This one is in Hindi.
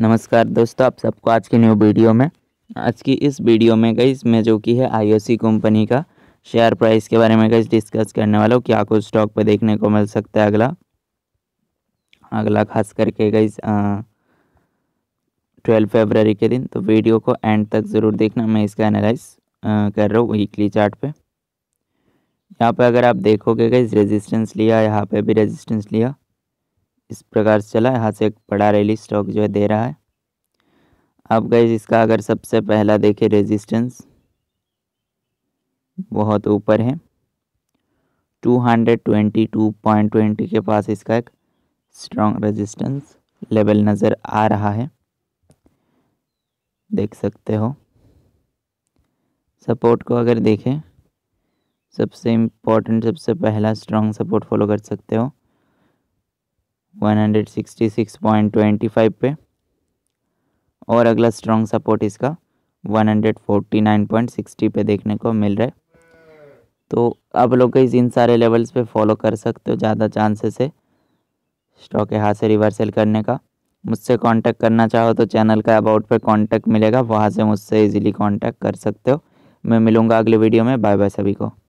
नमस्कार दोस्तों आप सबको आज की न्यू वीडियो में आज की इस वीडियो में गई इसमें जो कि है आईओसी कंपनी का शेयर प्राइस के बारे में गई डिस्कस करने वाला हूँ क्या कुछ स्टॉक पर देखने को मिल सकता है अगला अगला खास करके गई ट्वेल्व फेबररी के दिन तो वीडियो को एंड तक ज़रूर देखना मैं इसका एनालाइज कर रहा हूँ वीकली चार्ट पे यहाँ पे अगर आप देखोगे गई रेजिस्टेंस लिया यहाँ पे भी रेजिस्टेंस लिया इस प्रकार से चला यहाँ से एक बड़ा रैली स्टॉक जो है दे रहा है अब गई इसका अगर सबसे पहला देखें रेजिस्टेंस बहुत ऊपर है 222.20 के पास इसका एक स्ट्रॉन्ग रेजिस्टेंस लेवल नज़र आ रहा है देख सकते हो सपोर्ट को अगर देखें सबसे इम्पोर्टेंट सबसे पहला स्ट्रॉन्ग सपोर्ट फॉलो कर सकते हो 166.25 पे और अगला स्ट्रॉन्ग सपोर्ट इसका 149.60 पे देखने को मिल रहा है तो आप लोग इस इन सारे लेवल्स पे फॉलो कर सकते हो ज़्यादा चांसेस है स्टॉक यहाँ से रिवर्सल करने का मुझसे कांटेक्ट करना चाहो तो चैनल का अबाउट पे कांटेक्ट मिलेगा वहाँ से मुझसे इजीली कांटेक्ट कर सकते हो मैं मिलूँगा अगले वीडियो में बाय बाय सभी को